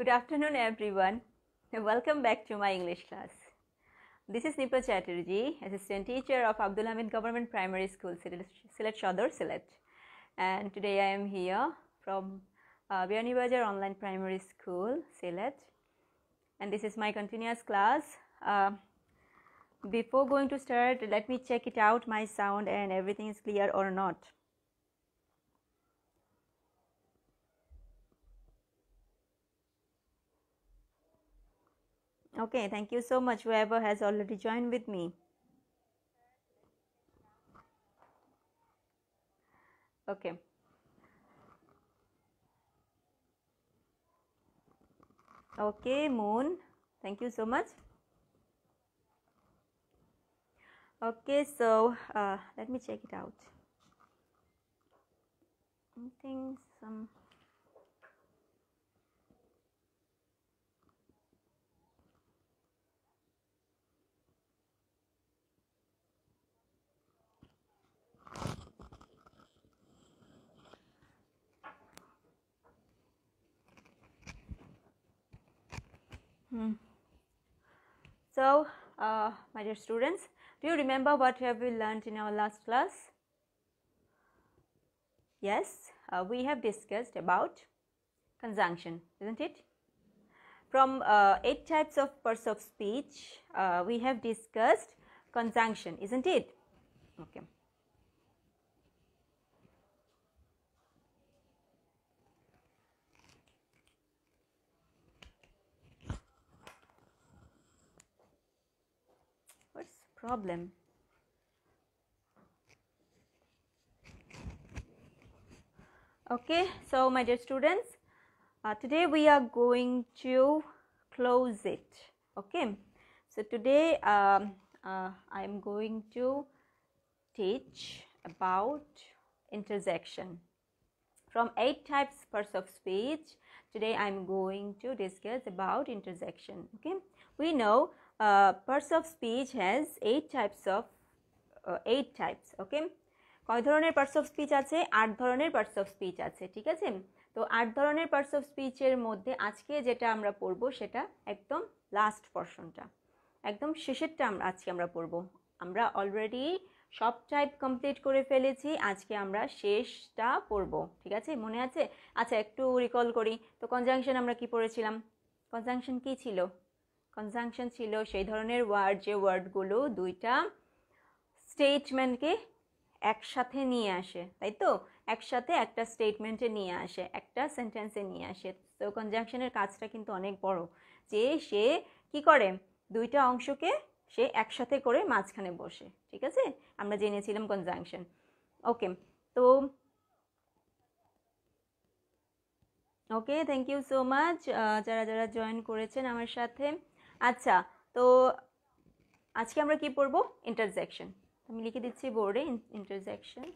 Good afternoon everyone. Welcome back to my English class. This is Nipa Chatterjee, Assistant Teacher of Abdul Hamid Government Primary School, Silat Shador, Silet. And today I am here from uh, Online Primary School, Silat. And this is my continuous class. Uh, before going to start, let me check it out, my sound and everything is clear or not. okay thank you so much whoever has already joined with me okay okay moon thank you so much okay so uh, let me check it out i think some Hmm. So, uh, my dear students, do you remember what have we learned in our last class? Yes, uh, we have discussed about conjunction, isn't it? From uh, eight types of parts of speech, uh, we have discussed conjunction, isn't it? Okay. problem. Okay, so my dear students, uh, today we are going to close it. Okay, so today um, uh, I am going to teach about intersection. From eight types parts of speech, today I'm going to discuss about intersection. Okay, we know uh, parts of speech has eight types of uh, eight types okay কয় ধরনের parts of speech আছে আট ধরনের parts of speech আছে ঠিক আছে তো আট ধরনের পার্টস অফ স্পিচের মধ্যে আজকে যেটা আমরা পড়বো সেটা একদম লাস্ট পর্ষণটা একদম শেষেরটা আমরা আজকে আমরা পড়বো আমরা অলরেডি সব টাইপ কমপ্লিট করে ফেলেছি আজকে আমরা শেষটা পড়ব ঠিক আছে মনে আছে আচ্ছা একটু রিকল করি তো কনজাংশন আমরা কি পড়েছিলাম কনজাংশন কি ছিল কনজাংশন ছিল সেই ধরনের ওয়ার্ড যে ওয়ার্ডগুলো দুইটা স্টেটমেন্টকে একসাথে নিয়ে আসে তাই তো একসাথে একটা স্টেটমেন্টে নিয়ে আসে একটা সেন্টেন্সে নিয়ে আসে তো কনজাংশনের কাজটা কিন্তু অনেক বড় যে সে কি করে দুইটা অংশকে সে একসাথে করে মাঝখানে বসে ঠিক আছে আমরা জেনেছিলাম কনজাংশন ওকে তো okay thank you so much যারা যারা জয়েন করেছেন আমার সাথে আচ্ছা তো আজকে আমরা কি পড়ব ইন্টারজেকশন আমি লিখে দিচ্ছি বোর্ডে ইন্টারজেকশন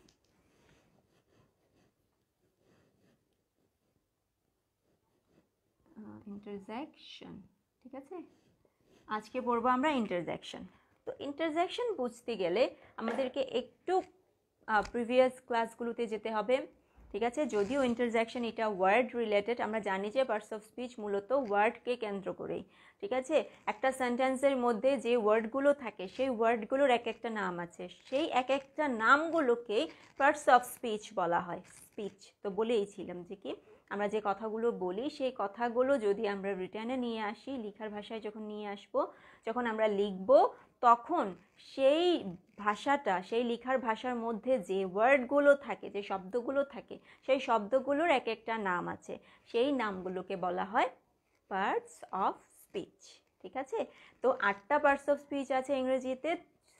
ইন্টারজেকশন ঠিক আছে আজকে পড়বো আমরা ইন্টারজেকশন তো ইন্টারজেকশন বুঝতে গেলে আমাদেরকে একটু প্রিভিয়াস ক্লাসগুলোতে যেতে হবে ঠিক আছে যদিও ইন্টারজ্যাকশন এটা ওয়ার্ড রিলেটেড আমরা জানি যে পার্টস অফ স্পিচ মূলত ওয়ার্ডকে কেন্দ্র করেই ঠিক আছে একটা সেন্টেন্সের মধ্যে যে ওয়ার্ডগুলো থাকে সেই ওয়ার্ডগুলোর এক একটা নাম আছে সেই এক একটা নামগুলোকেই পার্টস অফ স্পিচ বলা হয় স্পিচ তো বলেইছিলাম যে কি আমরা যে কথাগুলো বলি সেই কথাগুলো যদি আমরা রিটার্নে নিয়ে আসি লিখার ভাষায় যখন নিয়ে আসবো যখন আমরা লিখবো তখন সেই ভাষাটা সেই লেখার ভাষার মধ্যে যে ওয়ার্ডগুলো থাকে যে শব্দগুলো থাকে সেই শব্দগুলোর এক একটা নাম আছে সেই নামগুলোকে বলা হয় পার্টস অফ স্পিচ ঠিক আছে তো আটটা পার্টস অফ স্পিচ আছে ইংরেজিতে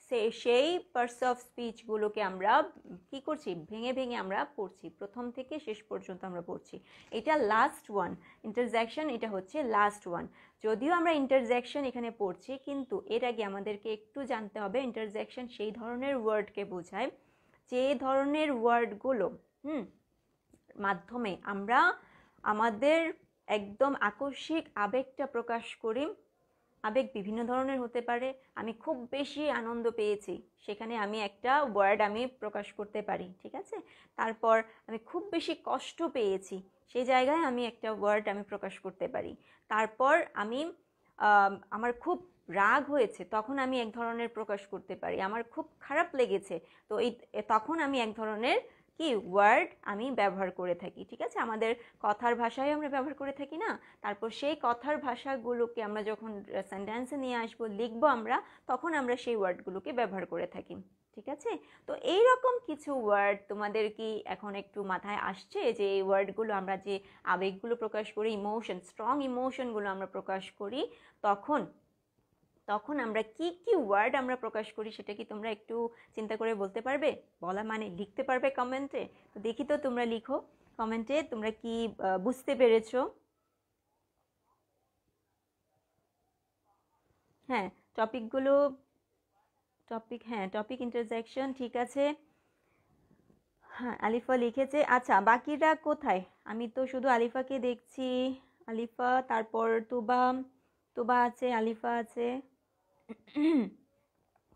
সে সেই পার্স অফ স্পিচগুলোকে আমরা কি করছি ভেঙে ভেঙে আমরা পড়ছি প্রথম থেকে শেষ পর্যন্ত আমরা পড়ছি এটা লাস্ট ওয়ান ইন্টারজ্যাকশন এটা হচ্ছে লাস্ট ওয়ান যদিও আমরা ইন্টারজ্যাকশন এখানে পড়ছি কিন্তু এর আগে আমাদেরকে একটু জানতে হবে ইন্টারজ্যাকশন সেই ধরনের ওয়ার্ডকে বোঝায় যে ধরনের ওয়ার্ডগুলো হুম মাধ্যমে আমরা আমাদের একদম আকস্মিক আবেগটা প্রকাশ করি আবেগ বিভিন্ন ধরনের হতে পারে আমি খুব বেশি আনন্দ পেয়েছি সেখানে আমি একটা ওয়ার্ড আমি প্রকাশ করতে পারি ঠিক আছে তারপর আমি খুব বেশি কষ্ট পেয়েছি সেই জায়গায় আমি একটা ওয়ার্ড আমি প্রকাশ করতে পারি তারপর আমি আমার খুব রাগ হয়েছে তখন আমি এক ধরনের প্রকাশ করতে পারি আমার খুব খারাপ লেগেছে তো এই তখন আমি এক ধরনের কি ওয়ার্ড আমি ব্যবহার করে থাকি ঠিক আছে আমাদের কথার ভাষায় আমরা ব্যবহার করে থাকি না তারপর সেই কথার ভাষাগুলোকে আমরা যখন সেন্টেন্সে নিয়ে আসবো লিখব আমরা তখন আমরা সেই ওয়ার্ডগুলোকে ব্যবহার করে থাকি ঠিক আছে তো এই রকম কিছু ওয়ার্ড তোমাদের কি এখন একটু মাথায় আসছে যে এই ওয়ার্ডগুলো আমরা যে আবেগগুলো প্রকাশ করি ইমোশন স্ট্রং ইমোশনগুলো আমরা প্রকাশ করি তখন তখন আমরা কি কি ওয়ার্ড আমরা প্রকাশ করি সেটা কি তোমরা একটু চিন্তা করে বলতে পারবে বলা মানে লিখতে পারবে কমেন্টে তো দেখি তো তোমরা লিখো কমেন্টে তোমরা কি বুঝতে পেরেছো হ্যাঁ টপিকগুলো টপিক হ্যাঁ টপিক ইন্টারজ্যাকশন ঠিক আছে হ্যাঁ আলিফা লিখেছে আচ্ছা বাকিরা কোথায় আমি তো শুধু আলিফাকে দেখছি আলিফা তারপর তুবা তুবা আছে আলিফা আছে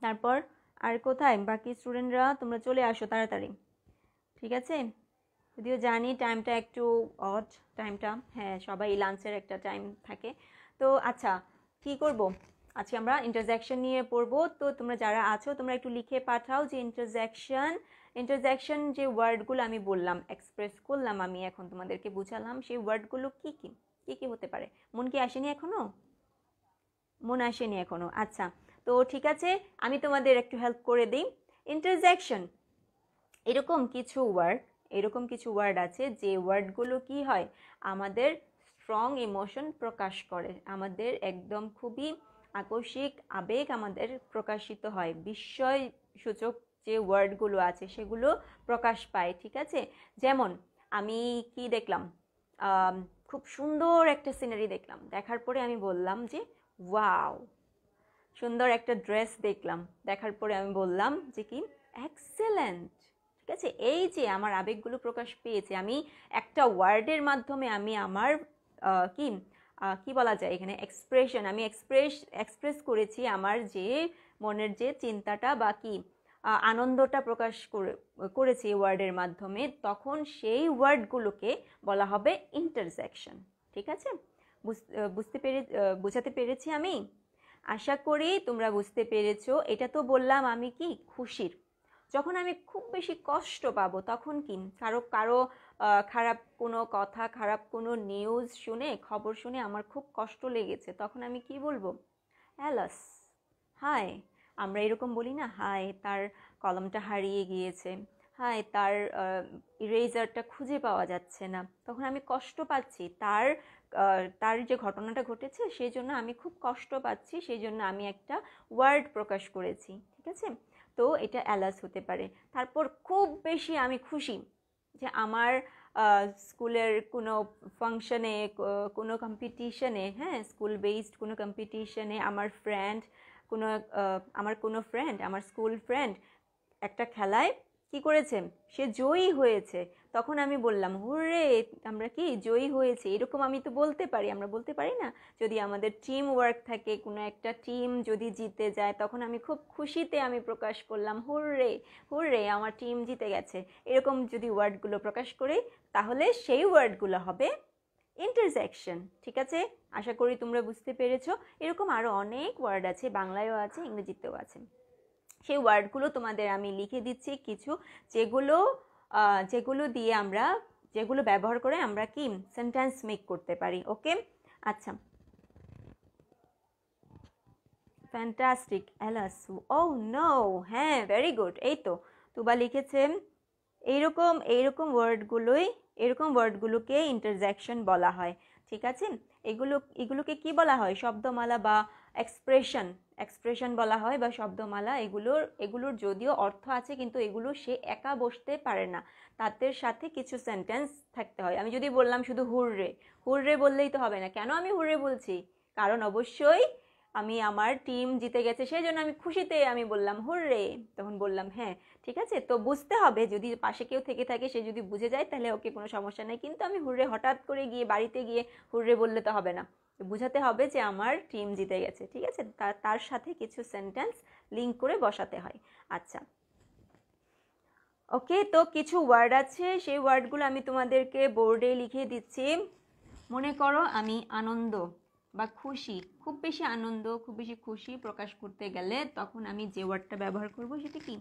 তারপর আর কোথায় বাকি স্টুডেন্টরা তোমরা চলে আসো তাড়াতাড়ি ঠিক আছে যদিও জানি টাইমটা একটু অট টাইমটা হ্যাঁ সবাই লাঞ্চের একটা টাইম থাকে তো আচ্ছা কি করব আজকে আমরা ইন্টারজ্যাকশন নিয়ে পড়ব তো তোমরা যারা আছো তোমরা একটু লিখে পাঠাও যে ইন্টারজ্যাকশন ইন্টারজ্যাকশন যে ওয়ার্ডগুলো আমি বললাম এক্সপ্রেস করলাম আমি এখন তোমাদেরকে বুঝালাম সেই ওয়ার্ডগুলো কী কী কী কী হতে পারে মন কি আসেনি এখনও মনে আসেনি এখনও আচ্ছা তো ঠিক আছে আমি তোমাদের একটু হেল্প করে দিই ইন্টারজ্যাকশন এরকম কিছু ওয়ার্ড এরকম কিছু ওয়ার্ড আছে যে ওয়ার্ডগুলো কি হয় আমাদের স্ট্রং ইমোশন প্রকাশ করে আমাদের একদম খুবই আকস্মিক আবেগ আমাদের প্রকাশিত হয় বিস্ময় সূচক যে ওয়ার্ডগুলো আছে সেগুলো প্রকাশ পায় ঠিক আছে যেমন আমি কি দেখলাম খুব সুন্দর একটা সিনারি দেখলাম দেখার পরে আমি বললাম যে ওয়াও সুন্দর একটা ড্রেস দেখলাম দেখার পরে আমি বললাম যে কি এক্সেলেন্ট ঠিক আছে এই যে আমার আবেগগুলো প্রকাশ পেয়েছে আমি একটা ওয়ার্ডের মাধ্যমে আমি আমার কি কি বলা যায় এখানে এক্সপ্রেশন আমি এক্সপ্রেস এক্সপ্রেস করেছি আমার যে মনের যে চিন্তাটা বা কি আনন্দটা প্রকাশ করেছি ওয়ার্ডের মাধ্যমে তখন সেই ওয়ার্ডগুলোকে বলা হবে ইন্টারসেকশন ঠিক আছে বুঝতে পেরে বোঝাতে পেরেছি আমি আশা করি তোমরা বুঝতে পেরেছো এটা তো বললাম আমি কি খুশির যখন আমি খুব বেশি কষ্ট পাবো তখন কি কারো কারো খারাপ কোনো কথা খারাপ কোনো নিউজ শুনে খবর শুনে আমার খুব কষ্ট লেগেছে তখন আমি কি বলবো অ্যালাস হায় আমরা এরকম বলি না হায় তার কলমটা হারিয়ে গিয়েছে হ্যাঁ তার ইরেজারটা খুঁজে পাওয়া যাচ্ছে না তখন আমি কষ্ট পাচ্ছি তার তার যে ঘটনাটা ঘটেছে সেই জন্য আমি খুব কষ্ট পাচ্ছি সেই জন্য আমি একটা ওয়ার্ড প্রকাশ করেছি ঠিক আছে তো এটা অ্যালাস হতে পারে তারপর খুব বেশি আমি খুশি যে আমার স্কুলের কোনো ফাংশনে কোনো কম্পিটিশনে হ্যাঁ স্কুল বেসড কোনো কম্পিটিশনে আমার ফ্রেন্ড কোনো আমার কোনো ফ্রেন্ড আমার স্কুল ফ্রেন্ড একটা খেলায় কি করেছে সে জয়ী হয়েছে তখন আমি বললাম হুররে আমরা কি জয়ী হয়েছে এরকম আমি তো বলতে পারি আমরা বলতে পারি না যদি আমাদের টিম ওয়ার্ক থাকে কোনো একটা টিম যদি জিতে যায় তখন আমি খুব খুশিতে আমি প্রকাশ করলাম হুররে হুররে আমার টিম জিতে গেছে এরকম যদি ওয়ার্ডগুলো প্রকাশ করি তাহলে সেই ওয়ার্ডগুলো হবে ইন্টারজ্যাকশন ঠিক আছে আশা করি তোমরা বুঝতে পেরেছো এরকম আরও অনেক ওয়ার্ড আছে বাংলায়ও আছে ইংরেজিতেও আছে সেই ওয়ার্ডগুলো তোমাদের আমি লিখে দিচ্ছি কিছু যেগুলো যেগুলো দিয়ে আমরা যেগুলো ব্যবহার করে আমরা কি সেন্টেন্স মেক করতে পারি ওকে আচ্ছা ফ্যান্টাস্টিক অ্যালাস ও নো হ্যাঁ ভেরি গুড এই তো তুবা লিখেছে এইরকম এইরকম ওয়ার্ডগুলোই এরকম ওয়ার্ডগুলোকে ইন্টারজ্যাকশন বলা হয় ঠিক আছে এগুলো এগুলোকে কি বলা হয় শব্দমালা বা এক্সপ্রেশন এক্সপ্রেশন বলা হয় বা শব্দমালা এগুলোর এগুলোর যদিও অর্থ আছে কিন্তু এগুলো সে একা বসতে পারে না তাদের সাথে কিছু সেন্টেন্স থাকতে হয় আমি যদি বললাম শুধু হুররে হুররে বললেই তো হবে না কেন আমি হুররে বলছি কারণ অবশ্যই আমি আমার টিম জিতে গেছে সেই জন্য আমি খুশিতে আমি বললাম হুররে তখন বললাম হ্যাঁ ঠিক আছে তো বুঝতে হবে যদি পাশে কেউ থেকে থাকে সে যদি বুঝে যায় তাহলে ওকে কোনো সমস্যা নেই কিন্তু আমি হুররে হঠাৎ করে গিয়ে বাড়িতে গিয়ে হুররে বললে তো হবে না বোঝাতে হবে যে আমার টিম জিতে গেছে ঠিক আছে তার সাথে কিছু সেন্টেন্স লিঙ্ক করে বসাতে হয় আচ্ছা ওকে তো কিছু ওয়ার্ড আছে সেই ওয়ার্ডগুলো আমি তোমাদেরকে বোর্ডে লিখে দিচ্ছি মনে করো আমি আনন্দ বা খুশি খুব বেশি আনন্দ খুব বেশি খুশি প্রকাশ করতে গেলে তখন আমি যে ওয়ার্ডটা ব্যবহার করব সেটা কি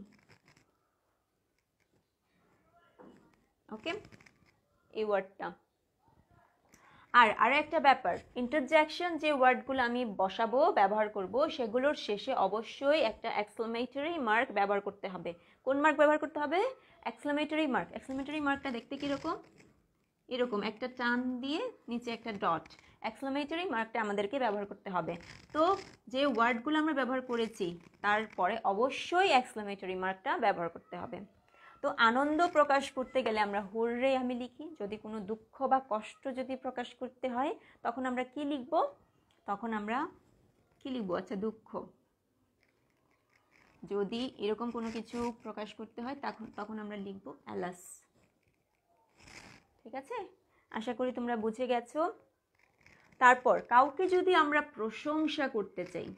ওকে এই ওয়ার্ডটা আর আর একটা ব্যাপার ইন্টারজ্যাকশন যে ওয়ার্ডগুলো আমি বসাবো ব্যবহার করব সেগুলোর শেষে অবশ্যই একটা এক্সক্লেমেটরি মার্ক ব্যবহার করতে হবে কোন মার্ক ব্যবহার করতে হবে এক্সক্লেমেটরি মার্ক এক্সক্লেমেটরি মার্কটা দেখতে কীরকম এরকম একটা টান দিয়ে নিচে একটা ডট এক্সক্লেমেটরি মার্কটা আমাদেরকে ব্যবহার করতে হবে তো যে ওয়ার্ডগুলো আমরা ব্যবহার করেছি তারপরে অবশ্যই এক্সক্লেমেটরি মার্কটা ব্যবহার করতে হবে তো আনন্দ প্রকাশ করতে গেলে আমরা হুররে আমি লিখি যদি কোনো দুঃখ বা কষ্ট যদি প্রকাশ করতে হয় তখন আমরা কি লিখব তখন আমরা কি লিখবো আচ্ছা দুঃখ যদি এরকম কোনো কিছু প্রকাশ করতে হয় তখন তখন আমরা লিখব অ্যালাস ঠিক আছে আশা করি তোমরা বুঝে গেছো তারপর কাউকে যদি আমরা প্রশংসা করতে চাই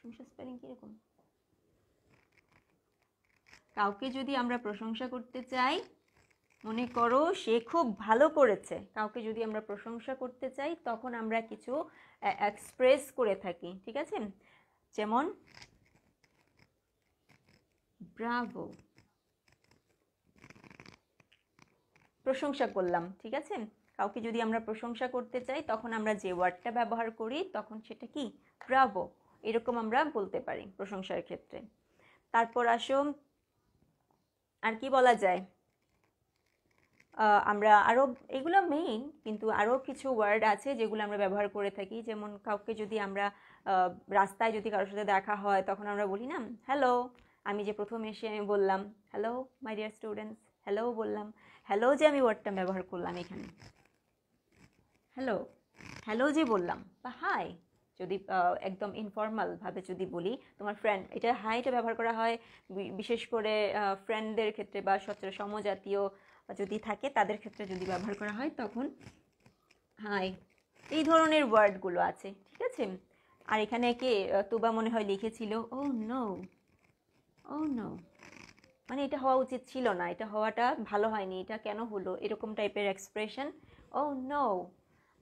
প্রশংসা স্পেলিং কীরকম কাউকে যদি আমরা প্রশংসা করতে চাই মনে করো সে খুব ভালো করেছে কাউকে যদি আমরা প্রশংসা করতে চাই তখন আমরা কিছু এক্সপ্রেস করে থাকি ঠিক আছে যেমন ব্রাভো প্রশংসা করলাম ঠিক আছে কাউকে যদি আমরা প্রশংসা করতে চাই তখন আমরা যে ওয়ার্ডটা ব্যবহার করি তখন সেটা কি ব্রাভো এরকম আমরা বলতে পারি প্রশংসার ক্ষেত্রে তারপর আসো আর কি বলা যায় আমরা আরও এগুলো মেইন কিন্তু আরও কিছু ওয়ার্ড আছে যেগুলো আমরা ব্যবহার করে থাকি যেমন কাউকে যদি আমরা রাস্তায় যদি কারোর সাথে দেখা হয় তখন আমরা বলি না হ্যালো আমি যে প্রথম এসে আমি বললাম hello my dear students hello বললাম হ্যালো যে আমি ওয়ার্ডটা ব্যবহার করলাম এখানে হ্যালো হ্যালো যে বললাম বা হাই যদি একদম ইনফর্মালভাবে যদি বলি তোমার ফ্রেন্ড এটা হাইটা ব্যবহার করা হয় বিশেষ করে ফ্রেন্ডদের ক্ষেত্রে বা সবচেয়ে সমজাতীয় যদি থাকে তাদের ক্ষেত্রে যদি ব্যবহার করা হয় তখন হাই এই ধরনের ওয়ার্ডগুলো আছে ঠিক আছে আর এখানে কে তোবা মনে হয় লিখেছিল ও নো ও নো মানে এটা হওয়া উচিত ছিল না এটা হওয়াটা ভালো হয়নি এটা কেন হলো এরকম টাইপের expression oh no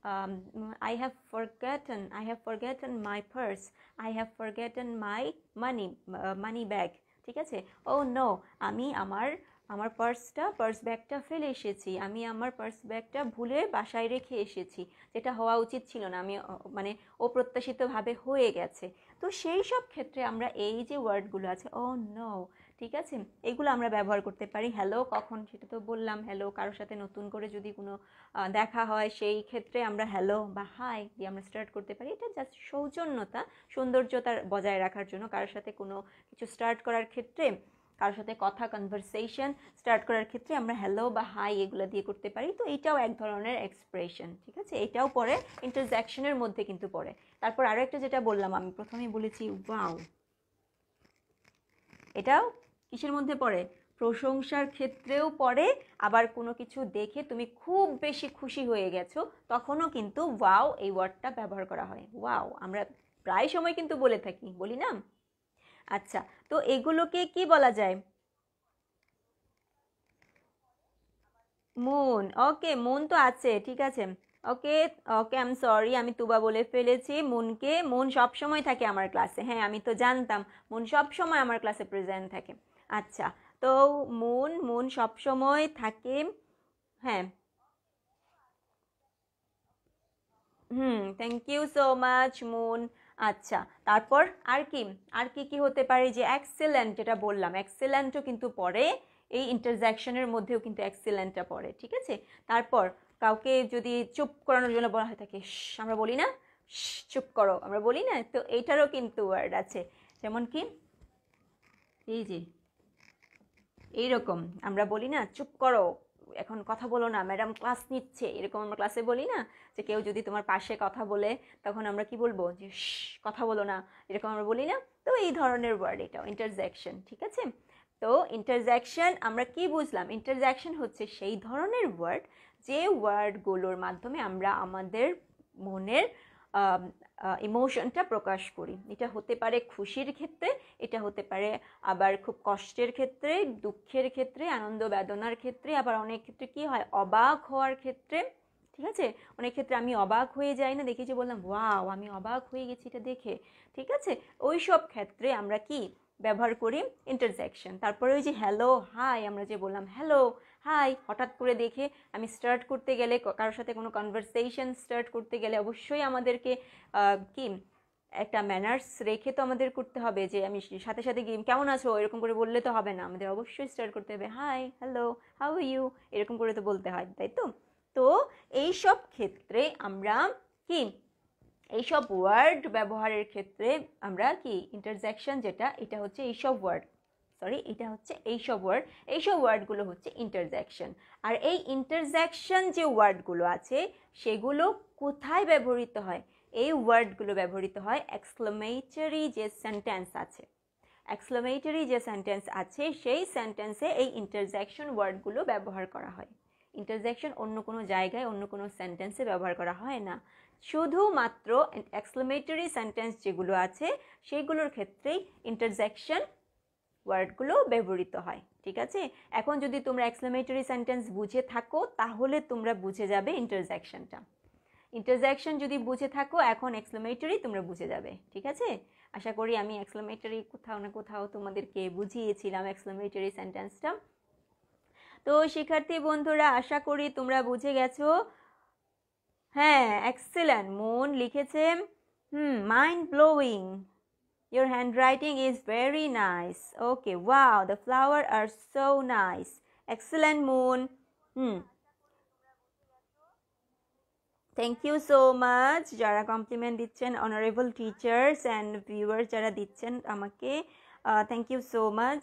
um, I have forgotten, I have forgotten my purse, I have forgotten my money, uh, money bag, ঠিক আছে ও oh, নো আমি আমার আমার পার্সটা পার্স ব্যাগটা ফেলে এসেছি আমি আমার পার্স ব্যাগটা ভুলে বাসায় রেখে এসেছি যেটা হওয়া উচিত ছিল না আমি মানে অপ্রত্যাশিতভাবে হয়ে গেছে তো সেই সব ক্ষেত্রে আমরা এই যে ওয়ার্ডগুলো আছে ও oh, নো ঠিক আছে এগুলো আমরা ব্যবহার করতে পারি হ্যালো কখন সেটা তো বললাম হ্যালো কারোর সাথে নতুন করে যদি কোনো দেখা হয় সেই ক্ষেত্রে আমরা হ্যালো বা হাই দিয়ে আমরা স্টার্ট করতে পারি এটা জাস্ট সৌজন্যতা সৌন্দর্যতার বজায় রাখার জন্য কারোর সাথে কোনো কিছু স্টার্ট করার ক্ষেত্রে কারোর সাথে কথা কনভারসেশন স্টার্ট করার ক্ষেত্রে আমরা হ্যালো বা হাই এগুলো দিয়ে করতে পারি তো এটাও এক ধরনের এক্সপ্রেশন ঠিক আছে এটাও পরে ইন্টারজ্যাকশনের মধ্যে কিন্তু পড়ে তারপর আরও একটা যেটা বললাম আমি প্রথমেই বলেছি ওয়াও এটাও কিসের মধ্যে পড়ে প্রশংসার ক্ষেত্রেও পড়ে আবার কোনো কিছু দেখে তুমি খুব বেশি খুশি হয়ে গেছো তখনও কিন্তু ওয়াও এই ওয়ার্ডটা ব্যবহার করা হয় ওয়াও আমরা প্রায় সময় কিন্তু বলে থাকি বলি না আচ্ছা তো এগুলোকে কি বলা যায় মন ওকে মন তো আছে ঠিক আছে ওকে ওকে আম সরি আমি তুবা বলে ফেলেছি মনকে মন সব সময় থাকে আমার ক্লাসে হ্যাঁ আমি তো জানতাম মন সব সময় আমার ক্লাসে প্রেজেন্ট থাকে আচ্ছা তো মন মন সবসময় থাকে হ্যাঁ হুম থ্যাংক ইউ সো মাচ মুন আচ্ছা তারপর আর কি আর কি কি হতে পারে যে অ্যাক্সেলেন্ট যেটা বললাম অ্যাক্সেলেন্টও কিন্তু পরে এই ইন্টারজ্যাকশনের মধ্যেও কিন্তু অ্যাক্সেলেন্টটা পড়ে ঠিক আছে তারপর কাউকে যদি চুপ করানোর জন্য বলা হয় থাকে আমরা বলি না চুপ করো আমরা বলি না তো এইটারও কিন্তু ওয়ার্ড আছে যেমন কি এই যে এই রকম আমরা বলি না চুপ করো এখন কথা বলো না ম্যাডাম ক্লাস নিচ্ছে এরকম আমরা ক্লাসে বলি না যে কেউ যদি তোমার পাশে কথা বলে তখন আমরা কি বলবো যে কথা বলো না এরকম আমরা বলি না তো এই ধরনের ওয়ার্ড এটাও ইন্টারজ্যাকশন ঠিক আছে তো ইন্টারজ্যাকশন আমরা কি বুঝলাম ইন্টারজ্যাকশন হচ্ছে সেই ধরনের ওয়ার্ড যে ওয়ার্ডগুলোর মাধ্যমে আমরা আমাদের মনের ইমোশনটা প্রকাশ করি এটা হতে পারে খুশির ক্ষেত্রে এটা হতে পারে আবার খুব কষ্টের ক্ষেত্রে দুঃখের ক্ষেত্রে আনন্দ বেদনার ক্ষেত্রে আবার অনেক ক্ষেত্রে কি হয় অবাক হওয়ার ক্ষেত্রে ঠিক আছে অনেক ক্ষেত্রে আমি অবাক হয়ে যাই না দেখেছি বললাম ওয়াও আমি অবাক হয়ে গেছি এটা দেখে ঠিক আছে ওই সব ক্ষেত্রে আমরা কি ব্যবহার করি ইন্টারজ্যাকশন তারপরে ওই যে হ্যালো হাই আমরা যে বললাম হ্যালো হাই হঠাৎ করে দেখে আমি স্টার্ট করতে গেলে কারোর সাথে কোনো কনভারসেশন স্টার্ট করতে গেলে অবশ্যই আমাদেরকে কি একটা ম্যানার্স রেখে তো আমাদের করতে হবে যে আমি সাথে সাথে গেম কেমন আছো এরকম করে বললে তো হবে না আমাদের অবশ্যই স্টার্ট করতে হবে হাই হ্যালো হাউ ইউ এরকম করে তো বলতে হয় তাই তো তো এই সব ক্ষেত্রে আমরা কি এইসব ওয়ার্ড ব্যবহারের ক্ষেত্রে আমরা কি ইন্টারজ্যাকশন যেটা এটা হচ্ছে এইসব ওয়ার্ড সরি এটা হচ্ছে এইসব ওয়ার্ড এইসব ওয়ার্ডগুলো হচ্ছে ইন্টারজ্যাকশন আর এই ইন্টারজ্যাকশন যে ওয়ার্ডগুলো আছে সেগুলো কোথায় ব্যবহৃত হয় এই ওয়ার্ডগুলো ব্যবহৃত হয় এক্সক্লামেটরি যে সেন্টেন্স আছে এক্সক্লামেটরি যে সেন্টেন্স আছে সেই সেন্টেন্সে এই ইন্টারজ্যাকশন ওয়ার্ডগুলো ব্যবহার করা হয় ইন্টারজ্যাকশন অন্য কোনো জায়গায় অন্য কোনো সেন্টেন্সে ব্যবহার করা হয় না শুধুমাত্র এক্সক্লামেটরি সেন্টেন্স যেগুলো আছে সেইগুলোর ক্ষেত্রেই ইন্টারজ্যাকশন ওয়ার্ডগুলো ব্যবহৃত হয় ঠিক আছে এখন যদি তোমরা এক্সক্লামেটরি সেন্টেন্স বুঝে থাকো তাহলে তোমরা বুঝে যাবে ইন্টারজ্যাকশনটা ইন্টারজ্যাকশন যদি বুঝে থাকো এখন এক্সক্লামেটরি তোমরা বুঝে যাবে ঠিক আছে আশা করি আমি এক্সক্লামেটরি কোথাও না কোথাও তোমাদেরকে বুঝিয়েছিলাম এক্সক্লামেটরি সেন্টেন্সটা তো শিক্ষার্থী বন্ধুরা আশা করি তোমরা বুঝে গেছো হ্যাঁ এক্সেলেন্ট মন লিখেছে হুম mind blowing Your handwriting is very nice. Okay, wow, the flowers are so nice. Excellent, Moon. Hmm. Thank you so much যারা কমপ্লিমেন্ট দিচ্ছেন অনারেবল টিচার্স অ্যান্ড ভিউয়ার্স যারা দিচ্ছেন আমাকে থ্যাংক ইউ সো মাচ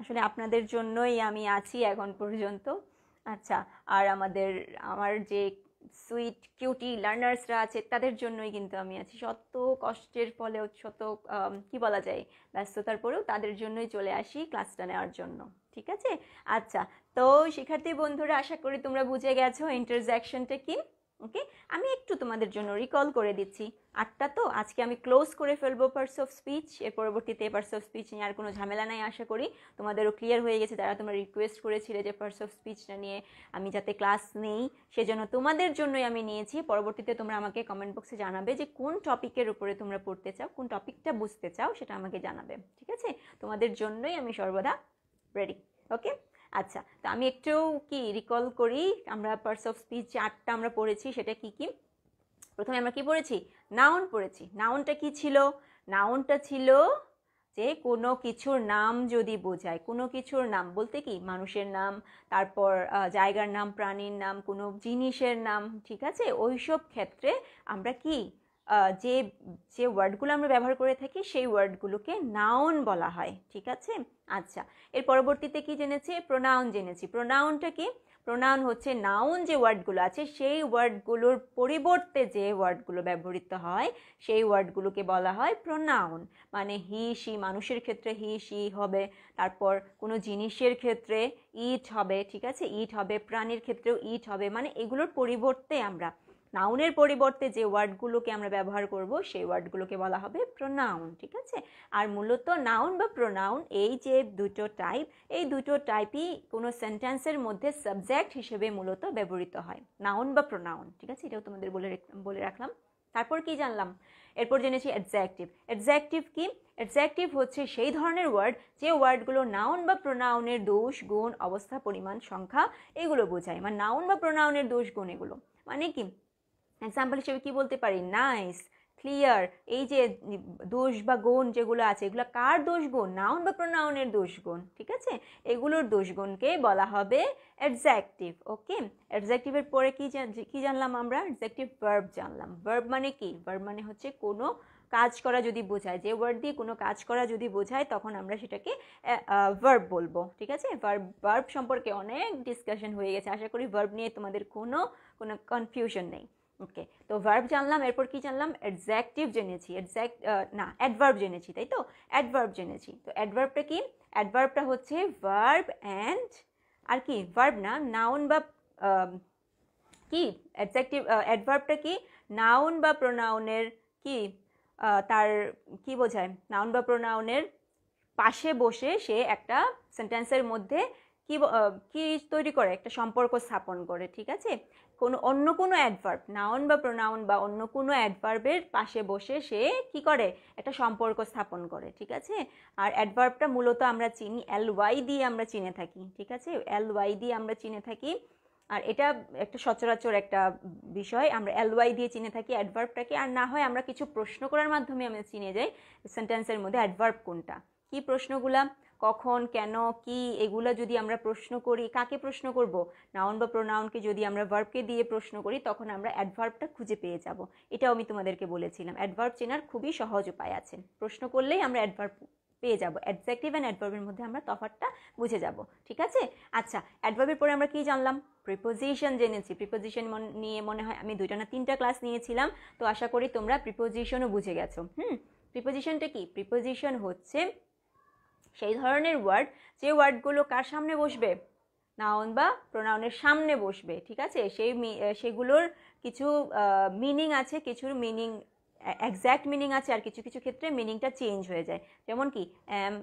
আসলে আপনাদের জন্যই আমি আছি এখন পর্যন্ত আচ্ছা আর আমাদের আমার যে সুইট কিউটি লার্নার্সরা আছে তাদের জন্যই কিন্তু আমি আছি শত কষ্টের ফলে শত কি বলা যায় ব্যস্ততার পরেও তাদের জন্যই চলে আসি ক্লাসটা নেওয়ার জন্য ঠিক আছে আচ্ছা তো শিক্ষার্থী বন্ধুরা আশা করি তোমরা বুঝে গেছো ইন্টারজ্যাকশনটা কি ওকে আমি একটু তোমাদের জন্য রিকল করে দিচ্ছি আটটা তো আজকে আমি ক্লোজ করে ফেলবো পার্স অফ স্পিচ এর পরবর্তীতে পার্স অফ স্পিচ নিয়ে আর কোনো ঝামেলা নাই আশা করি তোমাদেরও ক্লিয়ার হয়ে গেছে তারা তোমরা রিকোয়েস্ট করেছিলে যে পার্স অফ স্পিচটা নিয়ে আমি যাতে ক্লাস নেই সেজন্য তোমাদের জন্যই আমি নিয়েছি পরবর্তীতে তোমরা আমাকে কমেন্ট বক্সে জানাবে যে কোন টপিকের উপরে তোমরা পড়তে চাও কোন টপিকটা বুঝতে চাও সেটা আমাকে জানাবে ঠিক আছে তোমাদের জন্যই আমি সর্বদা রেডি ওকে আচ্ছা তো আমি একটু কি রিকল করি আমরা পার্স অফ স্পিচ চারটা আমরা পড়েছি সেটা কি কি প্রথমে আমরা কি পড়েছি নাউন পড়েছি নাউনটা কি ছিল নাউনটা ছিল যে কোনো কিছুর নাম যদি বোঝায় কোনো কিছুর নাম বলতে কি মানুষের নাম তারপর জায়গার নাম প্রাণীর নাম কোনো জিনিসের নাম ঠিক আছে ওই সব ক্ষেত্রে আমরা কি যে যে ওয়ার্ডগুলো আমরা ব্যবহার করে থাকি সেই ওয়ার্ডগুলোকে নাউন বলা হয় ঠিক আছে আচ্ছা এর পরবর্তীতে কি জেনেছি প্রোনাউন জেনেছি প্রোনাউনটা কি প্রোনাউন হচ্ছে নাউন যে ওয়ার্ডগুলো আছে সেই ওয়ার্ডগুলোর পরিবর্তে যে ওয়ার্ডগুলো ব্যবহৃত হয় সেই ওয়ার্ডগুলোকে বলা হয় প্রোনাউন মানে হি সি মানুষের ক্ষেত্রে হি সি হবে তারপর কোনো জিনিসের ক্ষেত্রে ইট হবে ঠিক আছে ইট হবে প্রাণীর ক্ষেত্রেও ইট হবে মানে এগুলোর পরিবর্তে আমরা নাউনের পরিবর্তে যে ওয়ার্ডগুলোকে আমরা ব্যবহার করব সেই ওয়ার্ডগুলোকে বলা হবে প্রোনাউন ঠিক আছে আর মূলত নাউন বা প্রোনাউন এই যে দুটো টাইপ এই দুটো টাইপই কোনো সেন্টেন্সের মধ্যে সাবজেক্ট হিসেবে মূলত ব্যবহৃত হয় নাউন বা প্রোনাউন ঠিক আছে এটাও তোমাদের বলে বলে রাখলাম তারপর কি জানলাম এরপর জেনেছি অ্যাডজেক্টিভ অ্যাডজেক্টিভ কি অ্যাডজেক্টিভ হচ্ছে সেই ধরনের ওয়ার্ড যে ওয়ার্ডগুলো নাউন বা প্রোনাউনের দোষ গুণ অবস্থা পরিমাণ সংখ্যা এগুলো বোঝায় মানে নাউন বা প্রোনাউনের দোষ গুণ এগুলো মানে কি এক্সাম্পল হিসেবে কী বলতে পারি নাইস ক্লিয়ার এই যে দোষ বা গুণ যেগুলো আছে এগুলো কার দোষ গুণ নাউন বা প্রোনাউনের দোষ গুণ ঠিক আছে এগুলোর দোষ গুণকে বলা হবে অ্যাডজেক্টিভ ওকে অ্যাডজেক্টিভের পরে কি কী জানলাম আমরা অ্যাডজেক্টিভ ভার্ব জানলাম ভার্ব মানে কি ভার্ব মানে হচ্ছে কোনো কাজ করা যদি বোঝায় যে ওয়ার্ড দিয়ে কোনো কাজ করা যদি বোঝায় তখন আমরা সেটাকে ভার্ব বলবো ঠিক আছে ভার্ব ভার্ব সম্পর্কে অনেক ডিসকাশন হয়ে গেছে আশা করি ভার্ব নিয়ে তোমাদের কোনো কোনো কনফিউশন নেই ওকে তো ভার্ব জানলাম এরপর কি জানলাম অ্যাডজ্যাক্টিভ জেনেছি অ্যাডজ্যাক্ট না অ্যাডভার্ব জেনেছি তাই তো অ্যাডভার্ব জেনেছি তো অ্যাডভার্বটা কি অ্যাডভার্বটা হচ্ছে ভার্ব অ্যান্ড আর কি ভার্ব না নাউন বা কি অ্যাডজেক্টিভ অ্যাডভার্বটা কি নাউন বা প্রোনাউনের কি তার কি বোঝায় নাউন বা প্রোনাউনের পাশে বসে সে একটা সেন্টেন্সের মধ্যে কি কি তৈরি করে একটা সম্পর্ক স্থাপন করে ঠিক আছে কোনো অন্য কোনো অ্যাডভার্ব নাউন বা প্রোনাউন বা অন্য কোনো অ্যাডভার্বের পাশে বসে সে কি করে একটা সম্পর্ক স্থাপন করে ঠিক আছে আর অ্যাডভার্বটা মূলত আমরা চিনি এল ওয়াই দিয়ে আমরা চিনে থাকি ঠিক আছে এল ওয়াই দিয়ে আমরা চিনে থাকি আর এটা একটা সচরাচর একটা বিষয় আমরা এল ওয়াই দিয়ে চিনে থাকি অ্যাডভার্বটাকে আর না হয় আমরা কিছু প্রশ্ন করার মাধ্যমে আমরা চিনে যাই সেন্টেন্সের মধ্যে অ্যাডভার্ব কোনটা কি প্রশ্নগুলা কখন কেন কি এগুলো যদি আমরা প্রশ্ন করি কাকে প্রশ্ন করব নাউন বা প্রোনাউনকে যদি আমরা ভার্বকে দিয়ে প্রশ্ন করি তখন আমরা অ্যাডভার্বটা খুঁজে পেয়ে যাব এটাও আমি তোমাদেরকে বলেছিলাম অ্যাডভার্ব চেনার খুবই সহজ উপায় আছে প্রশ্ন করলেই আমরা অ্যাডভার্ব পেয়ে যাব অ্যাডজেক্টিভ অ্যান্ড অ্যাডভার্বের মধ্যে আমরা তফাতটা বুঝে যাব ঠিক আছে আচ্ছা অ্যাডভার্বের পরে আমরা কি জানলাম প্রিপোজিশন জেনেছি প্রিপোজিশন নিয়ে মনে হয় আমি দুইটা না তিনটা ক্লাস নিয়েছিলাম তো আশা করি তোমরা প্রিপোজিশনও বুঝে গেছো হুম প্রিপোজিশনটা কি প্রিপোজিশন হচ্ছে সেই ধরনের ওয়ার্ড যে ওয়ার্ডগুলো কার সামনে বসবে নাউন বা প্রোনাউনের সামনে বসবে ঠিক আছে সেই সেগুলোর কিছু মিনিং আছে কিছুর মিনিং একজ্যাক্ট মিনিং আছে আর কিছু কিছু ক্ষেত্রে মিনিংটা চেঞ্জ হয়ে যায় যেমন কি অ্যাম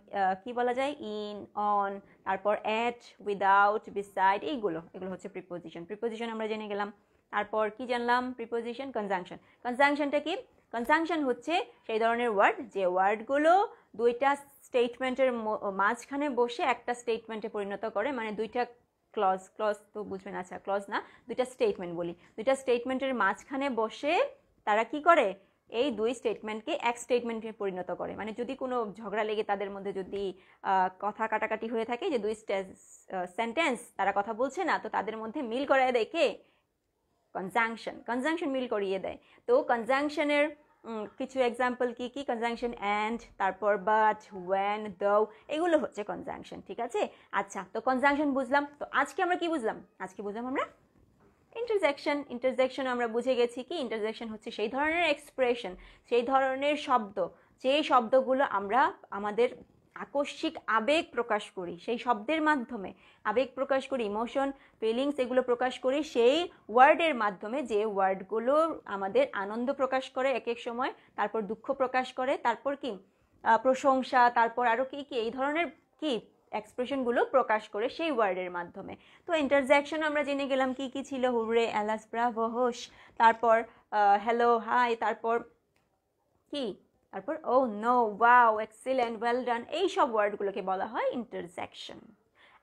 কী বলা যায় ইন অন তারপর অ্যাট উইদাউট বিসাইড এইগুলো এগুলো হচ্ছে প্রিপোজিশন প্রিপোজিশন আমরা জেনে গেলাম তারপর কি জানলাম প্রিপোজিশন কনজাংশন কনজাংশনটা কি কনজাংশন হচ্ছে সেই ধরনের ওয়ার্ড যে ওয়ার্ডগুলো দুইটা স্টেটমেন্টের মাঝখানে বসে একটা স্টেটমেন্টে পরিণত করে মানে দুইটা ক্লজ ক্লজ তো বুঝবেন আচ্ছা ক্লজ না দুইটা স্টেটমেন্ট বলি দুইটা স্টেটমেন্টের মাঝখানে বসে তারা কি করে এই দুই স্টেটমেন্টকে এক স্টেটমেন্টে পরিণত করে মানে যদি কোনো ঝগড়া লেগে তাদের মধ্যে যদি কথা কাটাকাটি হয়ে থাকে যে দুই সেন্টেন্স তারা কথা বলছে না তো তাদের মধ্যে মিল করায় দেখে কনজাংশন কনজাংশন মিল করিয়ে দেয় তো কনজাংশনের কিছু এক্সাম্পল কি কি কনজাংশন অ্যান্ড তারপর বাট ওয়েন দৌ এগুলো হচ্ছে কনজাংশন ঠিক আছে আচ্ছা তো কনজাংশন বুঝলাম তো আজকে আমরা কি বুঝলাম আজকে বুঝলাম আমরা ইন্টারজেকশন ইন্টারজেকশন আমরা বুঝে গেছি কি ইন্টারজেকশন হচ্ছে সেই ধরনের এক্সপ্রেশন সেই ধরনের শব্দ যে শব্দগুলো আমরা আমাদের আকস্মিক আবেগ প্রকাশ করি সেই শব্দের মাধ্যমে আবেগ প্রকাশ করি ইমোশন ফিলিংস এগুলো প্রকাশ করি সেই ওয়ার্ডের মাধ্যমে যে ওয়ার্ডগুলো আমাদের আনন্দ প্রকাশ করে এক এক সময় তারপর দুঃখ প্রকাশ করে তারপর কি প্রশংসা তারপর আরও কি কি এই ধরনের কি এক্সপ্রেশনগুলো প্রকাশ করে সেই ওয়ার্ডের মাধ্যমে তো ইন্টারজ্যাকশন আমরা জেনে গেলাম কি কী ছিল হুরে অ্যালাস ব্রাভো হোস তারপর হ্যালো হাই তারপর কি তারপর oh no wow excellent well done এই সব ওয়ার্ডগুলোকে বলা হয় ইন্টারসেকশন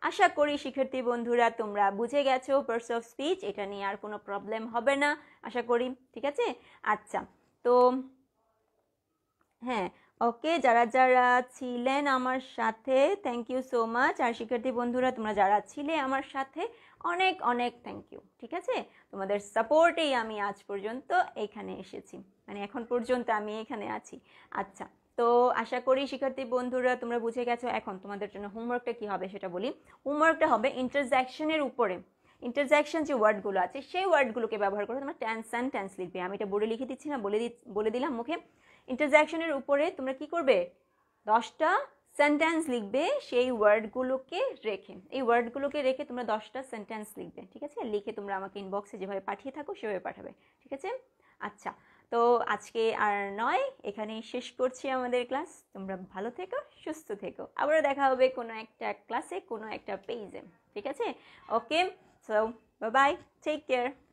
আশা করি শিক্ষার্থী বন্ধুরা তোমরা বুঝে গেছো পার্স অফ স্পিচ এটা নিয়ে আর কোনো প্রবলেম হবে না আশা করি ঠিক আছে আচ্ছা তো হ্যাঁ ওকে যারা যারা ছিলেন আমার সাথে থ্যাংক ইউ সো মাচ আর শিক্ষার্থী বন্ধুরা তোমরা যারা ছিলে আমার সাথে অনেক অনেক থ্যাংক ইউ ঠিক আছে তোমাদের সাপোর্টেই আমি আজ পর্যন্ত এখানে এসেছি মানে এখন পর্যন্ত আমি এখানে আছি আচ্ছা তো আশা করি শিক্ষার্থী বন্ধুরা তোমরা বুঝে গেছো এখন তোমাদের জন্য হোমওয়ার্কটা কী হবে সেটা বলি হোমওয়ার্কটা হবে ইন্টারজ্যাকশনের উপরে ইন্টারজ্যাকশন যে ওয়ার্ডগুলো আছে সেই ওয়ার্ডগুলোকে ব্যবহার করে তোমরা টেন্স অ্যান্ড টেন্স লিখবে আমি এটা বোর্ডে লিখে দিচ্ছি না বলে বলে দিলাম মুখে ইন্টারজ্যাকশনের উপরে তোমরা কি করবে দশটা সেন্টেন্স লিখবে সেই ওয়ার্ডগুলোকে রেখে এই ওয়ার্ডগুলোকে রেখে তোমরা দশটা সেন্টেন্স লিখবে ঠিক আছে লিখে তোমরা আমাকে ইনবক্সে যেভাবে পাঠিয়ে থাকো সেভাবে পাঠাবে ঠিক আছে আচ্ছা তো আজকে আর নয় এখানেই শেষ করছি আমাদের ক্লাস তোমরা ভালো থেকো সুস্থ থেকো আবারও দেখা হবে কোনো একটা ক্লাসে কোনো একটা পেজে ঠিক আছে okay so bye take care